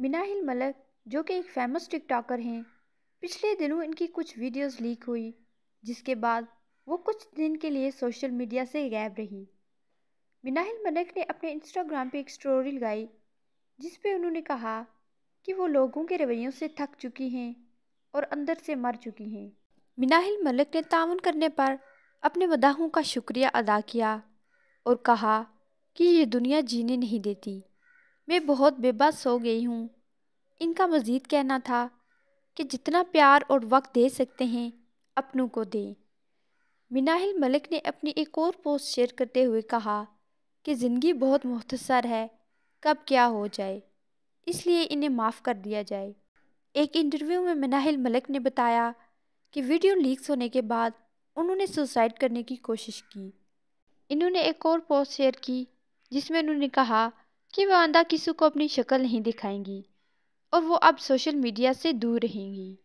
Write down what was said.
मिनाहिल मलक जो कि एक फेमस टिकटॉकर हैं पिछले दिनों इनकी कुछ वीडियोस लीक हुई जिसके बाद वो कुछ दिन के लिए सोशल मीडिया से गायब रही मिनाहिल मलक ने अपने इंस्टाग्राम पे एक स्टोरी लगाई जिस पे उन्होंने कहा कि वो लोगों के रवैयों से थक चुकी हैं और अंदर से मर चुकी हैं मिनाहिल मलक ने ताउन करने पर अपने मदाहों का शुक्रिया अदा किया और कहा कि ये दुनिया जीने नहीं देती मैं बहुत बेबस हो गई हूँ इनका मज़ीद कहना था कि जितना प्यार और वक्त दे सकते हैं अपनों को दें मिनाहिल मलिक ने अपनी एक और पोस्ट शेयर करते हुए कहा कि ज़िंदगी बहुत मुख्तसर है कब क्या हो जाए इसलिए इन्हें माफ़ कर दिया जाए एक इंटरव्यू में मिनाहिल मलिक ने बताया कि वीडियो लीक्स होने के बाद उन्होंने सुसाइड करने की कोशिश की इन्होंने एक और पोस्ट शेयर की जिसमें उन्होंने कहा कि वह आंदा किसी को अपनी शक्ल नहीं दिखाएंगी और वो अब सोशल मीडिया से दूर रहेंगी